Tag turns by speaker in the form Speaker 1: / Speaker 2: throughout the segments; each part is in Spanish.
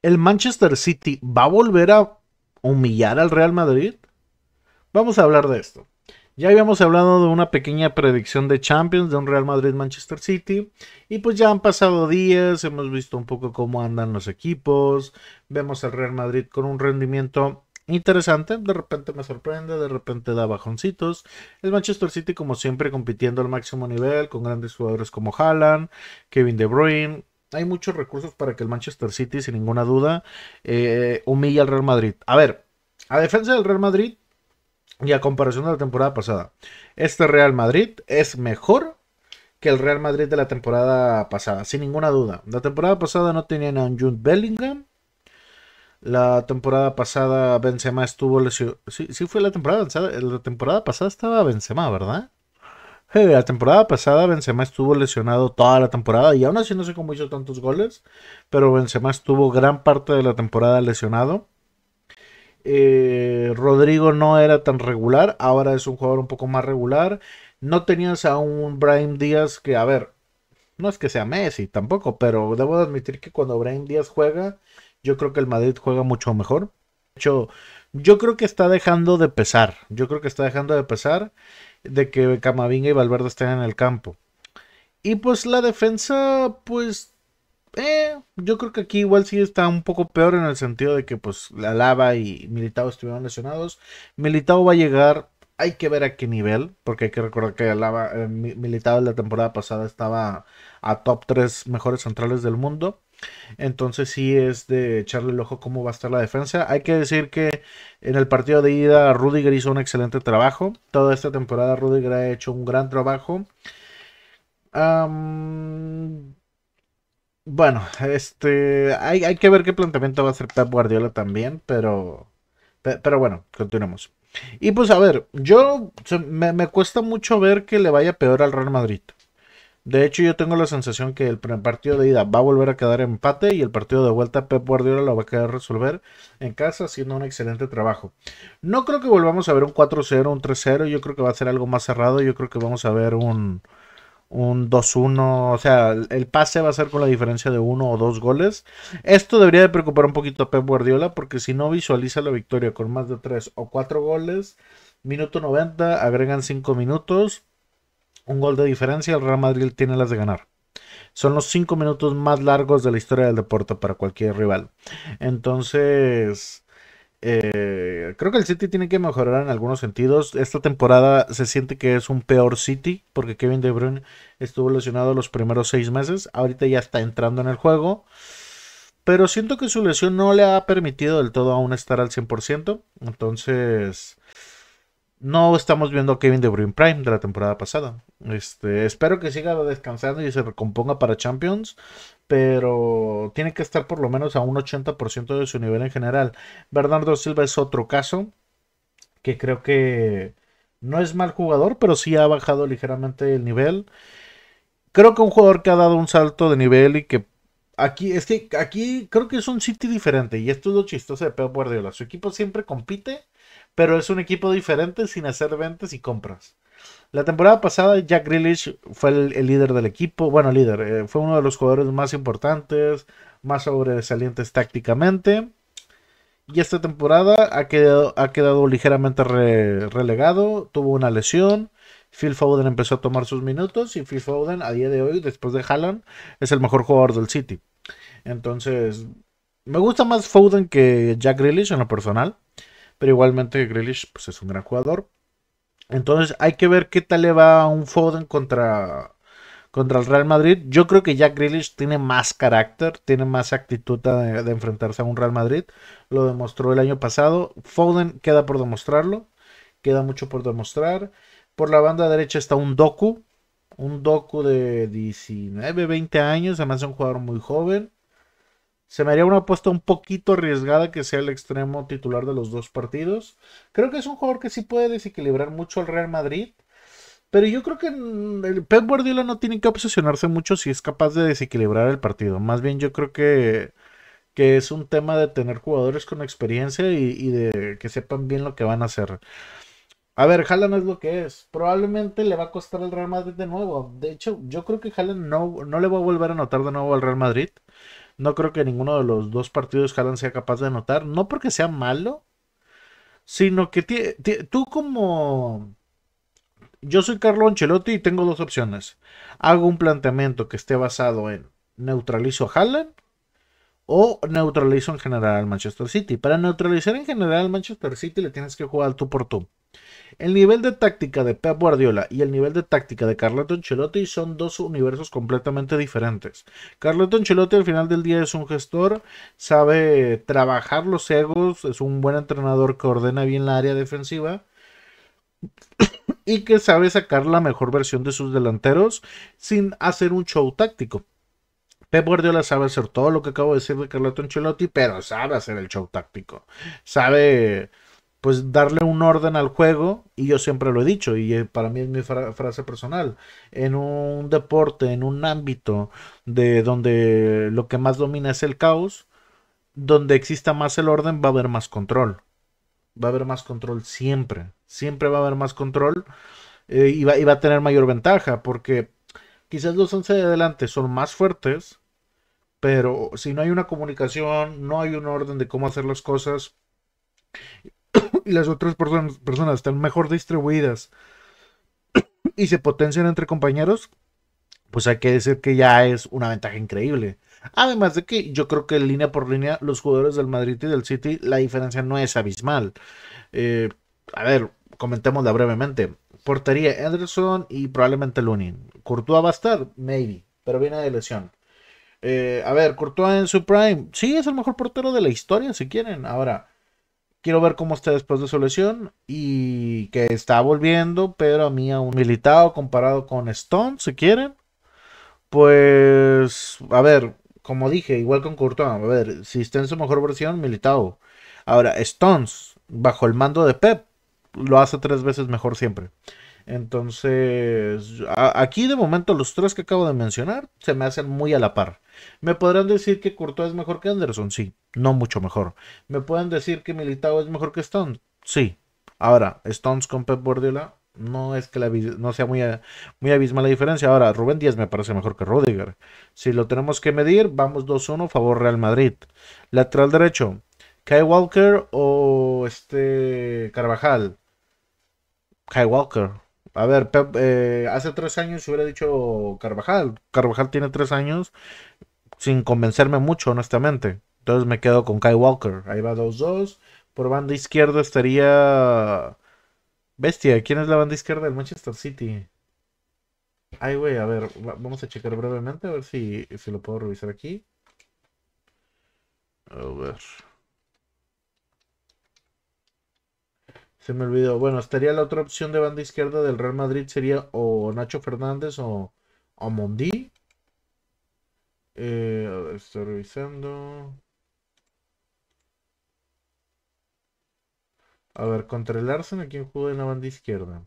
Speaker 1: ¿El Manchester City va a volver a humillar al Real Madrid? Vamos a hablar de esto. Ya habíamos hablado de una pequeña predicción de Champions de un Real Madrid-Manchester City. Y pues ya han pasado días, hemos visto un poco cómo andan los equipos. Vemos al Real Madrid con un rendimiento interesante. De repente me sorprende, de repente da bajoncitos. El Manchester City, como siempre, compitiendo al máximo nivel con grandes jugadores como Haaland, Kevin De Bruyne, hay muchos recursos para que el Manchester City, sin ninguna duda, eh, humille al Real Madrid. A ver, a defensa del Real Madrid y a comparación de la temporada pasada, este Real Madrid es mejor que el Real Madrid de la temporada pasada, sin ninguna duda. La temporada pasada no tenían a Jude Bellingham. La temporada pasada Benzema estuvo lesionado. Sí, sí fue la temporada pasada. La temporada pasada estaba Benzema, ¿verdad? La temporada pasada Benzema estuvo lesionado toda la temporada y aún así no sé cómo hizo tantos goles, pero Benzema estuvo gran parte de la temporada lesionado. Eh, Rodrigo no era tan regular, ahora es un jugador un poco más regular. No tenías a un Brian Díaz que, a ver, no es que sea Messi tampoco, pero debo admitir que cuando Brian Díaz juega, yo creo que el Madrid juega mucho mejor. De hecho, yo creo que está dejando de pesar, yo creo que está dejando de pesar de que Camavinga y Valverde estén en el campo. Y pues la defensa, pues, eh, yo creo que aquí igual sí está un poco peor en el sentido de que pues la lava y Militao estuvieron lesionados. Militao va a llegar, hay que ver a qué nivel, porque hay que recordar que lava, en eh, la temporada pasada estaba a top 3 mejores centrales del mundo. Entonces sí es de echarle el ojo cómo va a estar la defensa. Hay que decir que en el partido de ida Rudiger hizo un excelente trabajo. Toda esta temporada Rudiger ha hecho un gran trabajo. bueno, este, hay, que ver qué planteamiento va a hacer Pep Guardiola también, pero, pero bueno, continuemos. Y pues a ver, yo me cuesta mucho ver que le vaya peor al Real Madrid. De hecho, yo tengo la sensación que el partido de ida va a volver a quedar empate y el partido de vuelta Pep Guardiola lo va a quedar resolver en casa haciendo un excelente trabajo. No creo que volvamos a ver un 4-0, un 3-0, yo creo que va a ser algo más cerrado, yo creo que vamos a ver un, un 2-1, o sea, el pase va a ser con la diferencia de uno o dos goles. Esto debería de preocupar un poquito a Pep Guardiola porque si no visualiza la victoria con más de tres o cuatro goles, minuto 90, agregan cinco minutos un gol de diferencia, el Real Madrid tiene las de ganar. Son los cinco minutos más largos de la historia del deporte para cualquier rival. Entonces, eh, creo que el City tiene que mejorar en algunos sentidos. Esta temporada se siente que es un peor City porque Kevin De Bruyne estuvo lesionado los primeros seis meses. Ahorita ya está entrando en el juego. Pero siento que su lesión no le ha permitido del todo aún estar al 100%. Entonces, no estamos viendo a Kevin De Bruyne Prime de la temporada pasada. Este, espero que siga descansando y se recomponga para Champions, pero tiene que estar por lo menos a un 80% de su nivel en general. Bernardo Silva es otro caso que creo que no es mal jugador, pero sí ha bajado ligeramente el nivel. Creo que un jugador que ha dado un salto de nivel y que aquí es que aquí creo que es un City diferente y esto es lo chistoso de Pep Guardiola. Su equipo siempre compite pero es un equipo diferente sin hacer ventas y compras. La temporada pasada Jack Grealish fue el, líder del equipo, bueno, líder, eh, fue uno de los jugadores más importantes, más sobresalientes tácticamente. Y esta temporada ha quedado, ha quedado ligeramente relegado, tuvo una lesión. Phil Foden empezó a tomar sus minutos y Phil Foden a día de hoy, después de Haaland, es el mejor jugador del City. Entonces, me gusta más Foden que Jack Grealish en lo personal. Pero igualmente Grealish pues, es un gran jugador. Entonces hay que ver qué tal le va a un Foden contra, contra el Real Madrid. Yo creo que ya Grealish tiene más carácter, tiene más actitud de, de enfrentarse a un Real Madrid. Lo demostró el año pasado. Foden queda por demostrarlo. Queda mucho por demostrar. Por la banda derecha está un Doku. Un Doku de 19, 20 años. Además es un jugador muy joven. Se me haría una apuesta un poquito arriesgada que sea el extremo titular de los dos partidos. Creo que es un jugador que sí puede desequilibrar mucho al Real Madrid. Pero yo creo que mm, el Pep Guardiola no tiene que obsesionarse mucho si es capaz de desequilibrar el partido. Más bien yo creo que, es un tema de tener jugadores con experiencia y, de que sepan bien lo que van a hacer. A ver, Haaland es lo que es. Probablemente le va a costar al Real Madrid de nuevo. De hecho, yo creo que Haaland no, no le va a volver a anotar de nuevo al Real Madrid. No creo que ninguno de los dos partidos Haaland sea capaz de anotar. No porque sea malo, sino que tú como... Yo soy Carlo Ancelotti y tengo dos opciones. Hago un planteamiento que esté basado en neutralizo a Haaland o neutralizo en general al Manchester City. Para neutralizar en general al Manchester City le tienes que jugar tú por tú. El nivel de táctica de Pep Guardiola y el nivel de táctica de Carlo Ancelotti son dos universos completamente diferentes. Carlo Ancelotti al final del día es un gestor, sabe trabajar los egos, es un buen entrenador que ordena bien la área defensiva y que sabe sacar la mejor versión de sus delanteros sin hacer un show táctico. Pep Guardiola sabe hacer todo lo que acabo de decir de chelotti Ancelotti, pero sabe hacer el show táctico. Sabe, pues, darle un orden al juego. Y yo siempre lo he dicho, y eh, para mí es mi frase personal. En un deporte, en un ámbito de donde lo que más domina es el caos, donde exista más el orden, va a haber más control. Va a haber más control siempre. Siempre va a haber más control. Eh, y, y va a tener mayor ventaja, porque Quizás los 11 de adelante son más fuertes, pero si no hay una comunicación, no hay un orden de cómo hacer las cosas y las otras personas, están mejor distribuidas y se potencian entre compañeros, pues hay que decir que ya es una ventaja increíble. Además de que yo creo que línea por línea los jugadores del Madrid y del City la diferencia no es abismal. Eh, a ver, comentémosla brevemente. Portería Anderson y probablemente Lunin. Courtois va a estar, maybe, pero viene de lesión. Eh, a ver, Courtois en su prime. Sí, es el mejor portero de la historia, si quieren. Ahora, quiero ver cómo está después de su lesión. Y que está volviendo, pero a mí aún militado comparado con Stone, si quieren. Pues, a ver, como dije, igual con Courtois. A ver, si está en su mejor versión, militado. Ahora, Stones, bajo el mando de Pep, lo hace tres veces mejor siempre. Entonces, aquí de momento los tres que acabo de mencionar se me hacen muy a la par. ¿Me podrán decir que Courtois es mejor que Anderson? Sí, no mucho mejor. ¿Me pueden decir que Militao es mejor que Stones? Sí. Ahora, Stones con Pep Guardiola no es que la, no sea muy, muy abismal la diferencia. Ahora, Rubén Díaz me parece mejor que Rudiger. Si lo tenemos que medir, vamos 2-1 favor Real Madrid. Lateral derecho, Kai Walker o este Carvajal. Walker. A ver, eh, hace tres años hubiera dicho Carvajal. Carvajal tiene tres años sin convencerme mucho, honestamente. Entonces me quedo con Kai Walker. Ahí va 2-2. Por banda izquierda estaría. Bestia, ¿quién es la banda izquierda del Manchester City? Ay, güey, a ver, vamos a checar brevemente, a ver si, si lo puedo revisar aquí. A ver. Se me olvidó. Bueno, estaría la otra opción de banda izquierda del Real Madrid. Sería o Nacho Fernández o, o eh, estoy revisando. A ver, contra el Arsenal, ¿quién juega en la banda izquierda?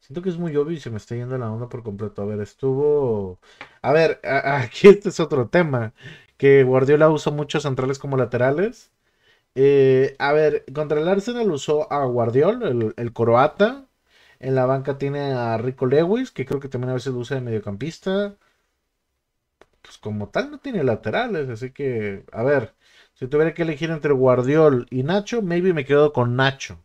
Speaker 1: Siento que es muy obvio y se me está yendo la onda por completo. A ver, estuvo. A ver, aquí este es otro tema. Que Guardiola uso muchos centrales como laterales. Eh, a ver, contra el Arsenal usó a Guardiol, el, el, croata. En la banca tiene a Rico Lewis, que creo que también a veces lo usa de mediocampista. Pues como tal no tiene laterales, así que, a ver, si tuviera que elegir entre Guardiol y Nacho, maybe me quedo con Nacho.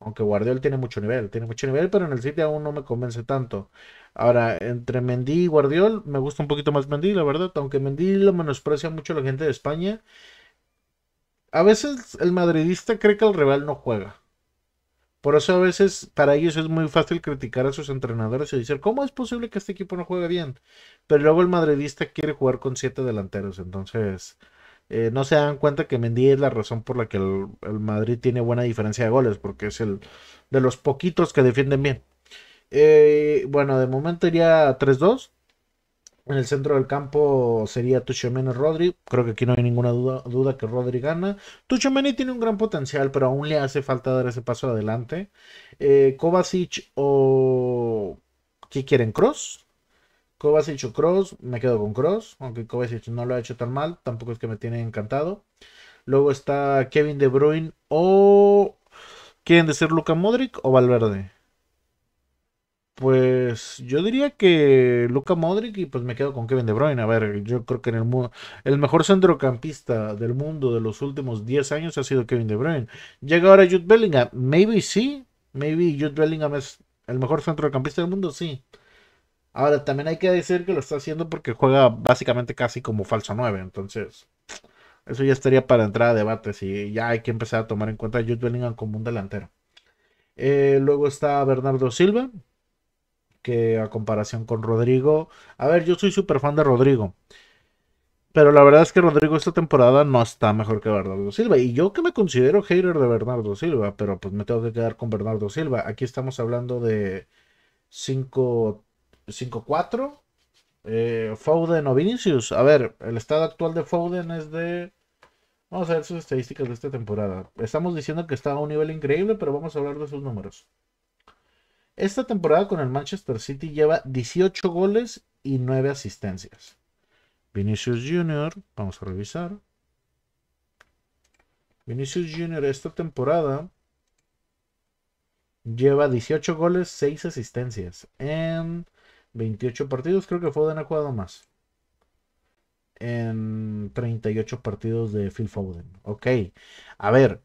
Speaker 1: Aunque Guardiol tiene mucho nivel, tiene mucho nivel, pero en el City aún no me convence tanto. Ahora, entre Mendy y Guardiol, me gusta un poquito más Mendy, la verdad, aunque Mendy lo menosprecia mucho la gente de España a veces el madridista cree que el rival no juega. Por eso a veces para ellos es muy fácil criticar a sus entrenadores y decir, ¿cómo es posible que este equipo no juegue bien? Pero luego el madridista quiere jugar con siete delanteros, entonces eh, no se dan cuenta que Mendy es la razón por la que el, Madrid tiene buena diferencia de goles, porque es el de los poquitos que defienden bien. Eh, bueno, de momento iría 3-2. En el centro del campo sería Tuchemeni Rodri. Creo que aquí no hay ninguna duda, que Rodri gana. Tuchemeni tiene un gran potencial, pero aún le hace falta dar ese paso adelante. Eh, Kovacic o. ¿Qué quieren? ¿Cross? Kovacic o Cross. Me quedo con Cross, aunque Kovacic no lo ha hecho tan mal. Tampoco es que me tiene encantado. Luego está Kevin De Bruyne o. ¿Quieren decir Luca Modric o Valverde? Pues yo diría que Luca Modric y pues me quedo con Kevin De Bruyne. A ver, yo creo que en el, mundo el mejor centrocampista del mundo de los últimos 10 años ha sido Kevin De Bruyne. Llega ahora Jude Bellingham. Maybe sí. Maybe Jude Bellingham es el mejor centrocampista del mundo, sí. Ahora, también hay que decir que lo está haciendo porque juega básicamente casi como falso 9. Entonces, eso ya estaría para entrar a debate, si ya hay que empezar a tomar en cuenta a Jude Bellingham como un delantero. Eh, luego está Bernardo Silva, que a comparación con Rodrigo. A ver, yo soy súper fan de Rodrigo. Pero la verdad es que Rodrigo esta temporada no está mejor que Bernardo Silva. Y yo que me considero hater de Bernardo Silva, pero pues me tengo que quedar con Bernardo Silva. Aquí estamos hablando de 5-4. Eh, Foden o Vinicius. A ver, el estado actual de Foden es de... Vamos a ver sus estadísticas de esta temporada. Estamos diciendo que está a un nivel increíble, pero vamos a hablar de sus números. Esta temporada con el Manchester City lleva 18 goles y 9 asistencias. Vinicius Jr., vamos a revisar. Vinicius Jr. esta temporada lleva 18 goles, 6 asistencias en 28 partidos. Creo que Foden ha jugado más. En 38 partidos de Phil Foden. Ok. A ver,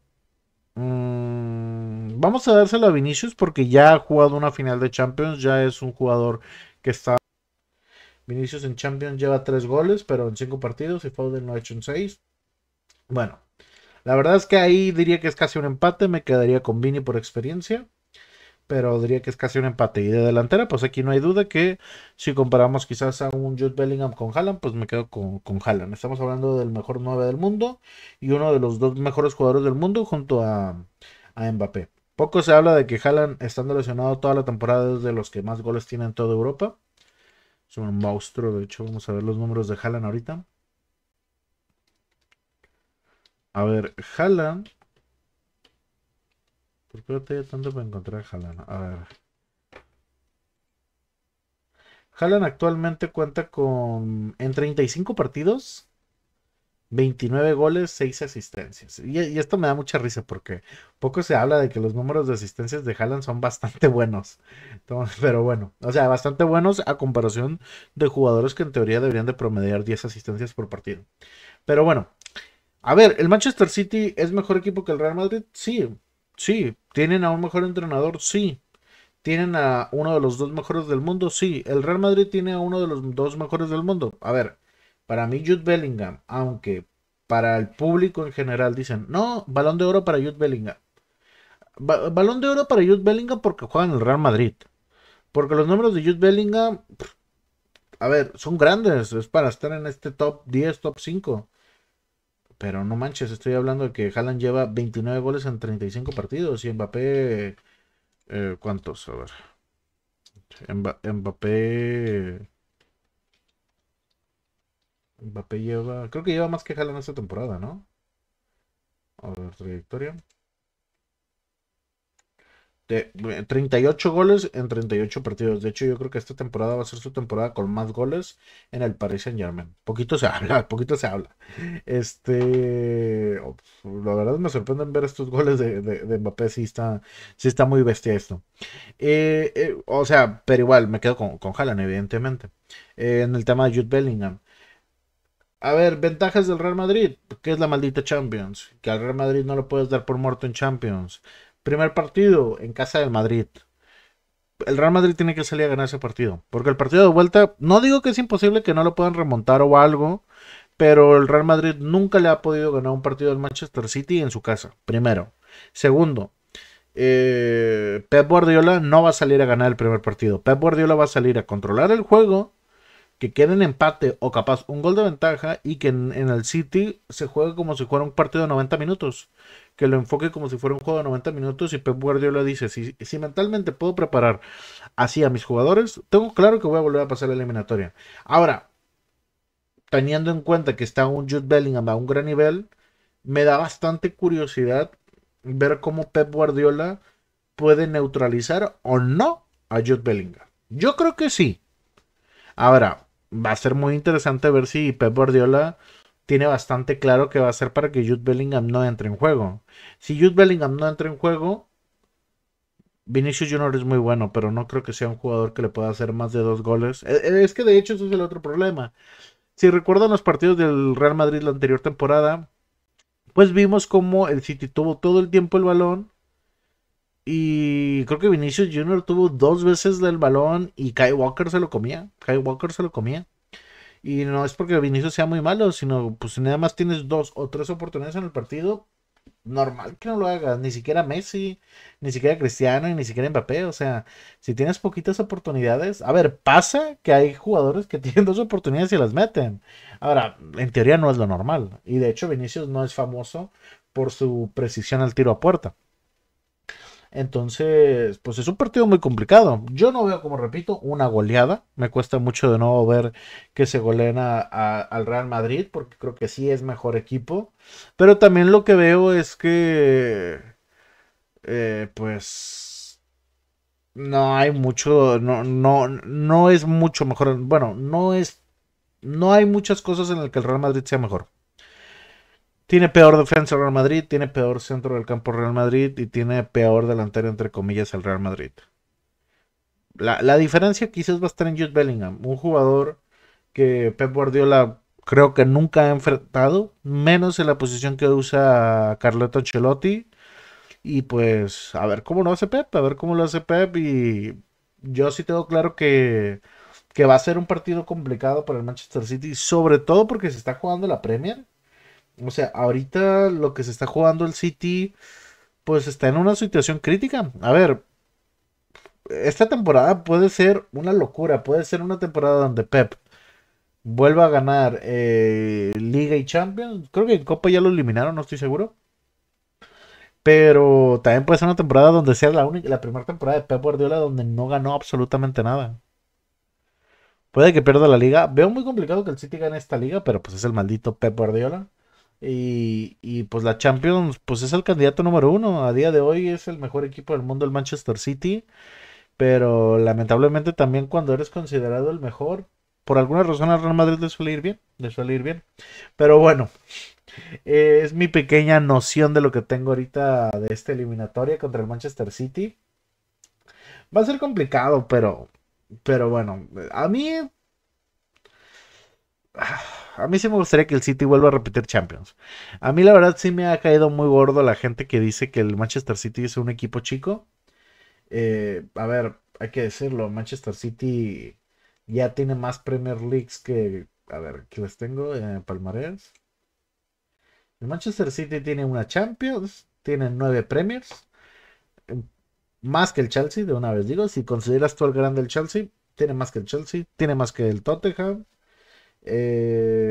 Speaker 1: Mm, vamos a dársela a Vinicius porque ya ha jugado una final de Champions, ya es un jugador que está... Vinicius en Champions lleva tres goles, pero en cinco partidos y Foden lo ha hecho en 6. Bueno, la verdad es que ahí diría que es casi un empate, me quedaría con Vini por experiencia pero diría que es casi un empate. Y de delantera, pues aquí no hay duda que si comparamos quizás a un Jude Bellingham con Haaland, pues me quedo con, con Haaland. Estamos hablando del mejor 9 del mundo y uno de los dos mejores jugadores del mundo junto a, a Mbappé. Poco se habla de que Haaland, estando lesionado toda la temporada, es de los que más goles tiene en toda Europa. Es un monstruo, de hecho, vamos a ver los números de Haaland ahorita. A ver, Haaland ¿Por qué voy tanto para encontrar a Haaland? A ver. Haaland actualmente cuenta con. En 35 partidos. 29 goles, 6 asistencias. Y, esto me da mucha risa porque poco se habla de que los números de asistencias de Haaland son bastante buenos. pero bueno, o sea, bastante buenos a comparación de jugadores que en teoría deberían de promediar 10 asistencias por partido. Pero bueno, a ver, ¿el Manchester City es mejor equipo que el Real Madrid? Sí, sí, ¿Tienen a un mejor entrenador? Sí. ¿Tienen a uno de los dos mejores del mundo? Sí. ¿El Real Madrid tiene a uno de los dos mejores del mundo? A ver, para mí Jude Bellingham, aunque para el público en general dicen, no, balón de oro para Jude Bellingham. balón de oro para Jude Bellingham porque juega en el Real Madrid. Porque los números de Jude Bellingham, a ver, son grandes. Es para estar en este top 10, top 5. Pero no manches, estoy hablando de que Haaland lleva 29 goles en 35 partidos y Mbappé... Eh, ¿Cuántos? A ver. Mbappé... Mbappé lleva... Creo que lleva más que Haaland esta temporada, ¿no? A ver, trayectoria. 38 eh, goles en 38 partidos. De hecho, yo creo que esta temporada va a ser su temporada con más goles en el Paris Saint Germain. Poquito se habla, poquito se habla. Este, oh, la verdad me sorprende ver estos goles de, de, Mbappé. si está, está muy bestia esto. Eh, eh, o sea, pero igual me quedo con, con Haaland, evidentemente. en el tema de Jude Bellingham. A ver, ventajas del Real Madrid, que es la maldita Champions, que al Real Madrid no lo puedes dar por muerto en Champions. Primer partido en casa del Madrid. El Real Madrid tiene que salir a ganar ese partido. Porque el partido de vuelta, no digo que es imposible que no lo puedan remontar o algo. Pero el Real Madrid nunca le ha podido ganar un partido al Manchester City en su casa. Primero. Segundo, eh, Pep Guardiola no va a salir a ganar el primer partido. Pep Guardiola va a salir a controlar el juego, que quede en empate o capaz un gol de ventaja y que en, en el City se juegue como si fuera un partido de 90 minutos que lo enfoque como si fuera un juego de 90 minutos y Pep Guardiola dice, si, mentalmente puedo preparar así a mis jugadores, tengo claro que voy a volver a pasar la eliminatoria. Ahora, teniendo en cuenta que está un Jude Bellingham a un gran nivel, me da bastante curiosidad ver cómo Pep Guardiola puede neutralizar o no a Jude Bellingham. Yo creo que sí. Ahora, va a ser muy interesante ver si Pep Guardiola tiene bastante claro que va a ser para que Jude Bellingham no entre en juego. Si Jude Bellingham no entra en juego, Vinicius Junior es muy bueno, pero no creo que sea un jugador que le pueda hacer más de dos goles. Eh, eh, es que de hecho ese es el otro problema. Si recuerdan los partidos del Real Madrid la anterior temporada, pues vimos como el City tuvo todo el tiempo el balón. Y creo que Vinicius Junior tuvo dos veces el balón y Kai Walker se lo comía. Kai Walker se lo comía. Y no es porque Vinicius sea muy malo, sino pues nada más tienes dos o tres oportunidades en el partido, normal que no lo hagas, ni siquiera Messi, ni siquiera Cristiano, ni siquiera Mbappé, o sea, si tienes poquitas oportunidades, a ver, pasa que hay jugadores que tienen dos oportunidades y las meten. Ahora, en teoría no es lo normal, y de hecho Vinicius no es famoso por su precisión al tiro a puerta. Entonces, pues es un partido muy complicado. Yo no veo, como repito, una goleada. Me cuesta mucho de nuevo ver que se goleen al Real Madrid, porque creo que sí es mejor equipo. Pero también lo que veo es que, eh, pues, no hay mucho, no, no, no es mucho mejor. Bueno, no es, no hay muchas cosas en las que el Real Madrid sea mejor. Tiene peor defensa el Real Madrid, tiene peor centro del campo Real Madrid y tiene peor delantero, entre comillas, el Real Madrid. La, diferencia quizás va a estar en Jude Bellingham, un jugador que Pep Guardiola creo que nunca ha enfrentado, menos en la posición que usa Carleto Celotti. Y pues a ver cómo lo hace Pep, a ver cómo lo hace Pep. Y yo sí tengo claro que, que va a ser un partido complicado para el Manchester City, sobre todo porque se está jugando la Premier. O sea, ahorita lo que se está jugando el City, pues está en una situación crítica. A ver, esta temporada puede ser una locura, puede ser una temporada donde Pep vuelva a ganar eh, Liga y Champions. Creo que en Copa ya lo eliminaron, no estoy seguro. Pero también puede ser una temporada donde sea la, única, la primera temporada de Pep Guardiola donde no ganó absolutamente nada. Puede que pierda la liga. Veo muy complicado que el City gane esta liga, pero pues es el maldito Pep Guardiola. Y, y, pues la Champions, pues es el candidato número uno. A día de hoy es el mejor equipo del mundo, el Manchester City. Pero lamentablemente también cuando eres considerado el mejor, por alguna razón al Real Madrid le suele ir bien. bien. Pero bueno, eh, es mi pequeña noción de lo que tengo ahorita de esta eliminatoria contra el Manchester City. Va a ser complicado, pero, pero bueno, a mí... Ah, a mí sí me gustaría que el City vuelva a repetir Champions. A mí la verdad sí me ha caído muy gordo la gente que dice que el Manchester City es un equipo chico. Eh, a ver, hay que decirlo, Manchester City ya tiene más Premier Leagues que... A ver, ¿qué les tengo? en Palmarés. El Manchester City tiene una Champions, tiene nueve Premiers, em, más que el Chelsea, de una vez digo, si consideras tú el grande del Chelsea, tiene más que el Chelsea, tiene más que el Tottenham, eh,